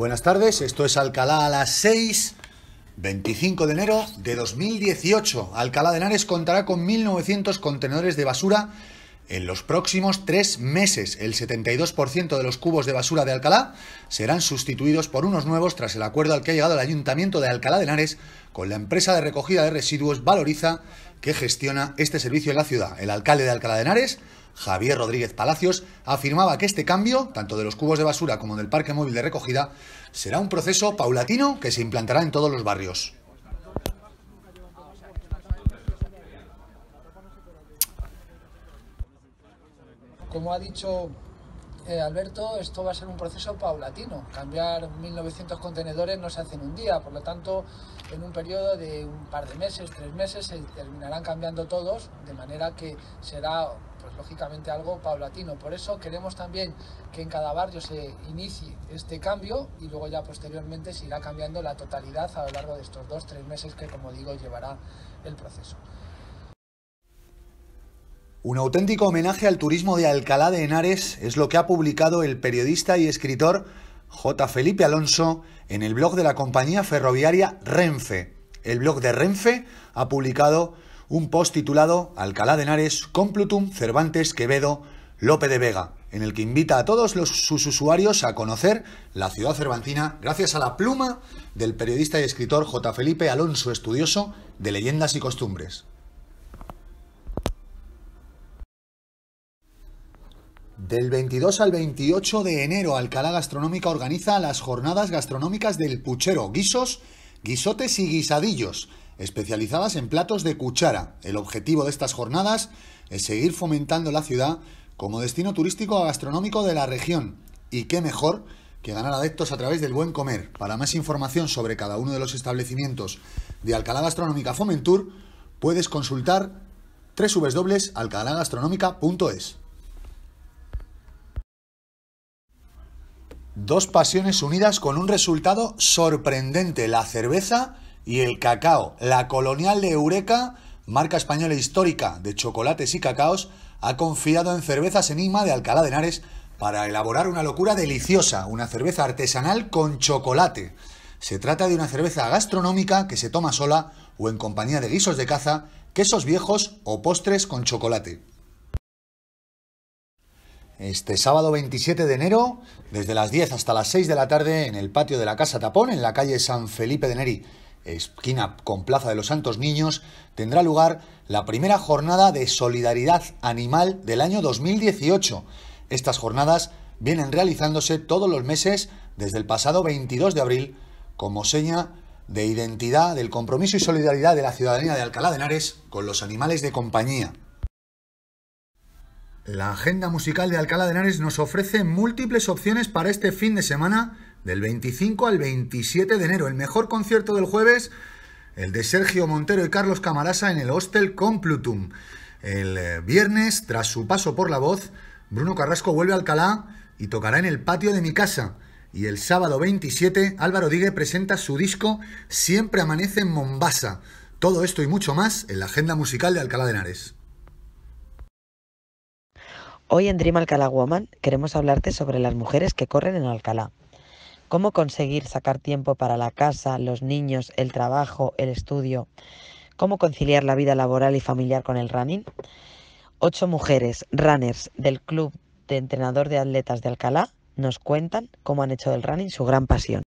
Buenas tardes, esto es Alcalá a las 6, 25 de enero de 2018. Alcalá de Henares contará con 1.900 contenedores de basura en los próximos tres meses. El 72% de los cubos de basura de Alcalá serán sustituidos por unos nuevos tras el acuerdo al que ha llegado el Ayuntamiento de Alcalá de Henares con la empresa de recogida de residuos Valoriza que gestiona este servicio en la ciudad. El alcalde de Alcalá de Henares, Javier Rodríguez Palacios, afirmaba que este cambio, tanto de los cubos de basura como del parque móvil de recogida, será un proceso paulatino que se implantará en todos los barrios. Como ha dicho eh, Alberto, esto va a ser un proceso paulatino. Cambiar 1.900 contenedores no se hace en un día, por lo tanto, en un periodo de un par de meses, tres meses, se terminarán cambiando todos, de manera que será pues lógicamente algo paulatino. Por eso queremos también que en cada barrio se inicie este cambio y luego ya posteriormente se irá cambiando la totalidad a lo largo de estos dos, tres meses que como digo llevará el proceso. Un auténtico homenaje al turismo de Alcalá de Henares es lo que ha publicado el periodista y escritor J. Felipe Alonso en el blog de la compañía ferroviaria Renfe. El blog de Renfe ha publicado un post titulado Alcalá de Henares, Complutum, Cervantes, Quevedo, Lope de Vega, en el que invita a todos sus usuarios a conocer la ciudad cervantina gracias a la pluma del periodista y escritor J. Felipe Alonso, estudioso de leyendas y costumbres. Del 22 al 28 de enero, Alcalá Gastronómica organiza las jornadas gastronómicas del Puchero, guisos, guisotes y guisadillos especializadas en platos de cuchara. El objetivo de estas jornadas es seguir fomentando la ciudad como destino turístico gastronómico de la región. Y qué mejor que ganar adeptos a través del buen comer. Para más información sobre cada uno de los establecimientos de Alcalá Gastronómica Fomentur, puedes consultar www.alcalagastronomica.es. Dos pasiones unidas con un resultado sorprendente, la cerveza y el cacao. La colonial de Eureka, marca española histórica de chocolates y cacaos, ha confiado en Cervezas Enigma de Alcalá de Henares para elaborar una locura deliciosa, una cerveza artesanal con chocolate. Se trata de una cerveza gastronómica que se toma sola o en compañía de guisos de caza, quesos viejos o postres con chocolate. Este sábado 27 de enero, desde las 10 hasta las 6 de la tarde, en el patio de la Casa Tapón, en la calle San Felipe de Neri esquina con Plaza de los Santos Niños, tendrá lugar la primera jornada de solidaridad animal del año 2018. Estas jornadas vienen realizándose todos los meses desde el pasado 22 de abril como seña de identidad del compromiso y solidaridad de la ciudadanía de Alcalá de Henares con los animales de compañía. La agenda musical de Alcalá de Henares nos ofrece múltiples opciones para este fin de semana del 25 al 27 de enero. El mejor concierto del jueves, el de Sergio Montero y Carlos Camarasa en el Hostel Complutum. El eh, viernes, tras su paso por la voz, Bruno Carrasco vuelve a Alcalá y tocará en el patio de mi casa. Y el sábado 27, Álvaro Digue presenta su disco Siempre amanece en Mombasa. Todo esto y mucho más en la agenda musical de Alcalá de Henares. Hoy en Dream Alcalá Woman queremos hablarte sobre las mujeres que corren en Alcalá cómo conseguir sacar tiempo para la casa, los niños, el trabajo, el estudio, cómo conciliar la vida laboral y familiar con el running. Ocho mujeres runners del Club de Entrenador de Atletas de Alcalá nos cuentan cómo han hecho del running su gran pasión.